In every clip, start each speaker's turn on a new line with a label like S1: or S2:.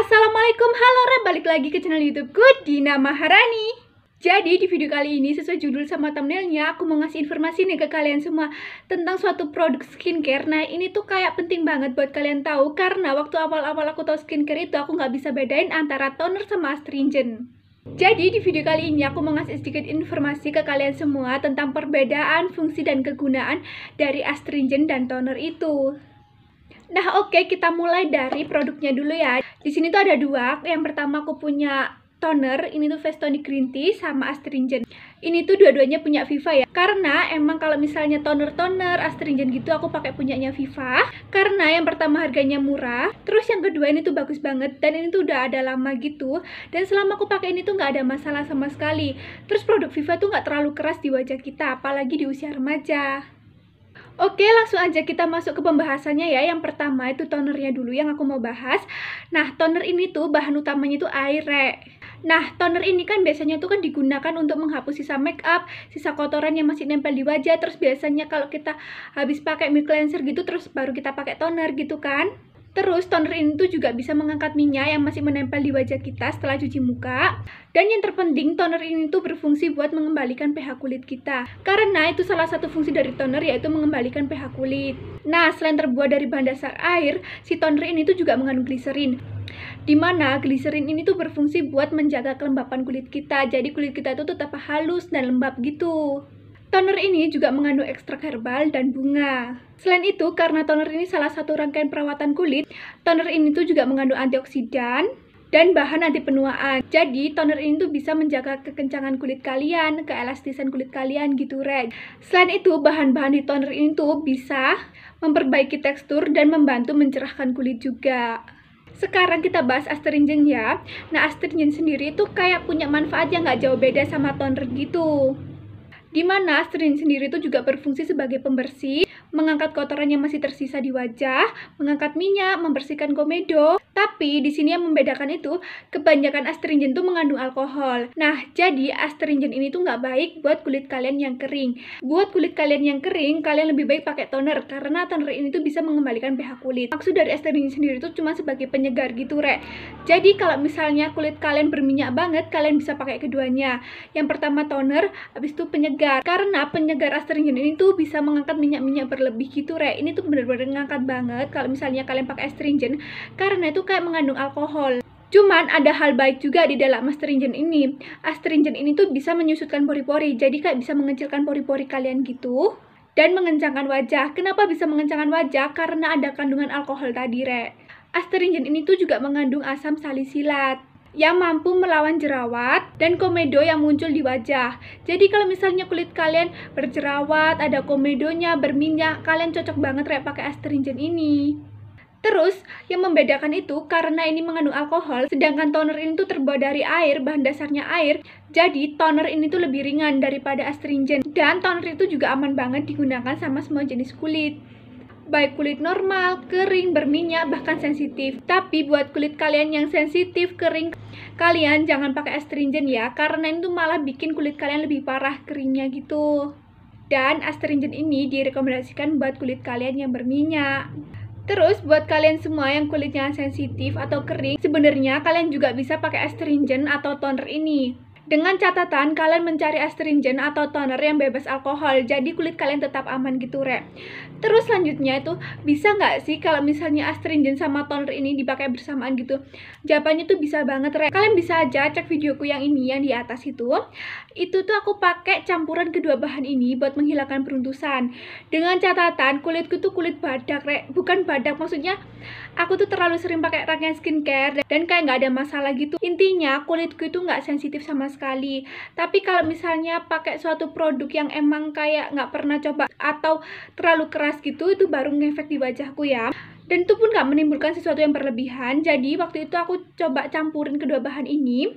S1: Assalamualaikum, halo re, balik lagi ke channel YouTube Good Dina Maharani Jadi di video kali ini sesuai judul sama thumbnailnya Aku mau ngasih informasi nih ke kalian semua Tentang suatu produk skincare Nah ini tuh kayak penting banget buat kalian tahu Karena waktu awal-awal aku tahu skincare itu Aku nggak bisa bedain antara toner sama astringent jadi di video kali ini aku mau ngasih sedikit informasi ke kalian semua tentang perbedaan fungsi dan kegunaan dari astringent dan toner itu. Nah, oke, okay, kita mulai dari produknya dulu ya. Di sini tuh ada dua. Yang pertama aku punya toner, ini tuh face tonic Green Tea sama astringent. Ini tuh dua-duanya punya Viva ya. Karena emang kalau misalnya toner-toner, astringent gitu aku pakai punyanya Viva. Karena yang pertama harganya murah, terus yang kedua ini tuh bagus banget dan ini tuh udah ada lama gitu. Dan selama aku pakai ini tuh nggak ada masalah sama sekali. Terus produk Viva tuh nggak terlalu keras di wajah kita, apalagi di usia remaja. Oke, langsung aja kita masuk ke pembahasannya ya. Yang pertama itu tonernya dulu yang aku mau bahas. Nah, toner ini tuh bahan utamanya itu air, Rek. Nah, toner ini kan biasanya tuh kan digunakan untuk menghapus sisa make up, sisa kotoran yang masih nempel di wajah. Terus biasanya kalau kita habis pakai mic cleanser gitu terus baru kita pakai toner gitu kan. Terus toner ini tuh juga bisa mengangkat minyak yang masih menempel di wajah kita setelah cuci muka. Dan yang terpenting toner ini tuh berfungsi buat mengembalikan pH kulit kita. Karena itu salah satu fungsi dari toner yaitu mengembalikan pH kulit. Nah, selain terbuat dari bahan dasar air, si toner ini tuh juga mengandung gliserin dimana gliserin ini tuh berfungsi buat menjaga kelembapan kulit kita jadi kulit kita tuh tetap halus dan lembab gitu Toner ini juga mengandung ekstrak herbal dan bunga. Selain itu, karena toner ini salah satu rangkaian perawatan kulit, toner ini tuh juga mengandung antioksidan dan bahan anti penuaan. Jadi, toner ini tuh bisa menjaga kekencangan kulit kalian, keelastisan kulit kalian gitu, Rek. Selain itu, bahan-bahan di toner ini tuh bisa memperbaiki tekstur dan membantu mencerahkan kulit juga. Sekarang kita bahas astringent ya. Nah, astringent sendiri itu kayak punya manfaat yang nggak jauh beda sama toner gitu di mana serin sendiri itu juga berfungsi sebagai pembersih, mengangkat kotoran yang masih tersisa di wajah, mengangkat minyak, membersihkan komedo. Tapi di sini yang membedakan itu kebanyakan astringen itu mengandung alkohol. Nah, jadi astringen ini tuh nggak baik buat kulit kalian yang kering. Buat kulit kalian yang kering, kalian lebih baik pakai toner karena toner ini tuh bisa mengembalikan pH kulit. Maksud dari astringen sendiri itu cuma sebagai penyegar gitu, Rek. Jadi kalau misalnya kulit kalian berminyak banget, kalian bisa pakai keduanya. Yang pertama toner, habis itu penyegar penyegar karena penyegar astringent ini tuh bisa mengangkat minyak-minyak berlebih gitu re ini tuh bener-bener ngangkat banget kalau misalnya kalian pakai astringent karena itu kayak mengandung alkohol Cuman ada hal baik juga di dalam astringent ini. Astringent ini tuh bisa menyusutkan pori-pori, jadi kayak bisa mengecilkan pori-pori kalian gitu dan mengencangkan wajah. Kenapa bisa mengencangkan wajah? Karena ada kandungan alkohol tadi, Re. Astringent ini tuh juga mengandung asam salisilat yang mampu melawan jerawat dan komedo yang muncul di wajah. Jadi kalau misalnya kulit kalian berjerawat, ada komedonya, berminyak, kalian cocok banget rek pakai astringent ini. Terus, yang membedakan itu karena ini mengandung alkohol, sedangkan toner ini tuh terbuat dari air, bahan dasarnya air. Jadi, toner ini tuh lebih ringan daripada astringent. Dan toner itu juga aman banget digunakan sama semua jenis kulit baik kulit normal, kering, berminyak, bahkan sensitif. Tapi buat kulit kalian yang sensitif, kering, kalian jangan pakai astringent ya, karena itu malah bikin kulit kalian lebih parah keringnya gitu. Dan astringent ini direkomendasikan buat kulit kalian yang berminyak. Terus buat kalian semua yang kulitnya sensitif atau kering, sebenarnya kalian juga bisa pakai astringent atau toner ini. Dengan catatan kalian mencari astringen atau toner yang bebas alkohol, jadi kulit kalian tetap aman gitu re. Terus selanjutnya itu bisa nggak sih kalau misalnya astringen sama toner ini dipakai bersamaan gitu? Jawabannya tuh bisa banget re. Kalian bisa aja cek videoku yang ini yang di atas itu. Itu tuh aku pakai campuran kedua bahan ini buat menghilangkan peruntusan Dengan catatan kulitku tuh kulit badak re, bukan badak maksudnya aku tuh terlalu sering pakai rangkaian skincare dan kayak nggak ada masalah gitu. Intinya kulitku itu nggak sensitif sama sekali tapi kalau misalnya pakai suatu produk yang emang kayak nggak pernah coba atau terlalu keras gitu itu baru ngefek di wajahku ya dan itu pun nggak menimbulkan sesuatu yang berlebihan jadi waktu itu aku coba campurin kedua bahan ini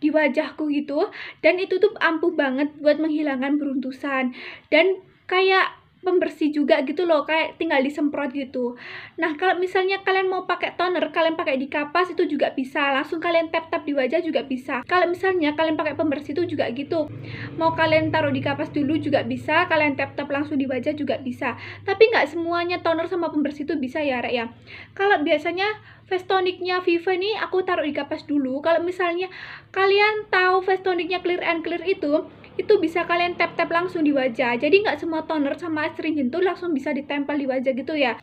S1: di wajahku gitu dan itu tuh ampuh banget buat menghilangkan beruntusan dan kayak pembersih juga gitu loh kayak tinggal disemprot gitu nah kalau misalnya kalian mau pakai toner kalian pakai di kapas itu juga bisa langsung kalian tap tap di wajah juga bisa kalau misalnya kalian pakai pembersih itu juga gitu mau kalian taruh di kapas dulu juga bisa kalian tap tap langsung di wajah juga bisa tapi nggak semuanya toner sama pembersih itu bisa ya rek ya kalau biasanya face toniknya Viva nih aku taruh di kapas dulu kalau misalnya kalian tahu face toniknya clear and clear itu itu bisa kalian tap-tap langsung di wajah. Jadi nggak semua toner sama astringent itu langsung bisa ditempel di wajah gitu ya.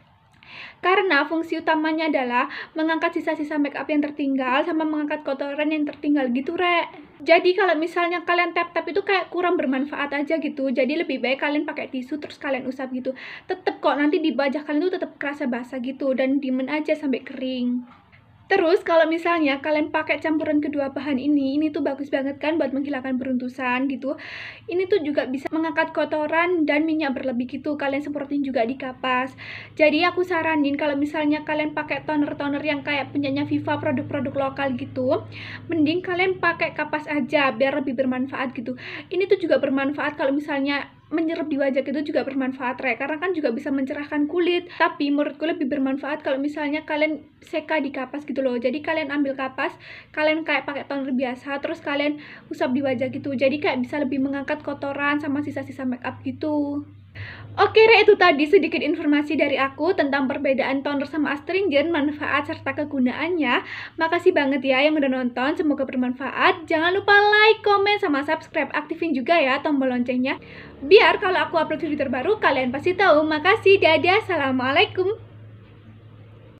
S1: Karena fungsi utamanya adalah mengangkat sisa-sisa makeup yang tertinggal sama mengangkat kotoran yang tertinggal gitu, Re. Jadi kalau misalnya kalian tap-tap itu kayak kurang bermanfaat aja gitu. Jadi lebih baik kalian pakai tisu terus kalian usap gitu. tetep kok nanti di wajah kalian tuh tetep kerasa basah gitu dan dimen aja sampai kering. Terus kalau misalnya kalian pakai campuran kedua bahan ini, ini tuh bagus banget kan buat menghilangkan beruntusan gitu. Ini tuh juga bisa mengangkat kotoran dan minyak berlebih gitu. Kalian semprotin juga di kapas. Jadi aku saranin kalau misalnya kalian pakai toner-toner yang kayak punyanya Viva produk-produk lokal gitu, mending kalian pakai kapas aja biar lebih bermanfaat gitu. Ini tuh juga bermanfaat kalau misalnya menyerap di wajah itu juga bermanfaat Re karena kan juga bisa mencerahkan kulit tapi menurutku lebih bermanfaat kalau misalnya kalian seka di kapas gitu loh jadi kalian ambil kapas kalian kayak pakai toner biasa terus kalian usap di wajah gitu jadi kayak bisa lebih mengangkat kotoran sama sisa-sisa makeup gitu Oke Re, itu tadi sedikit informasi dari aku tentang perbedaan toner sama astringent, manfaat serta kegunaannya. Makasih banget ya yang udah nonton, semoga bermanfaat. Jangan lupa like, komen, sama subscribe. Aktifin juga ya tombol loncengnya. Biar kalau aku upload video terbaru, kalian pasti tahu. Makasih, dadah, Assalamualaikum.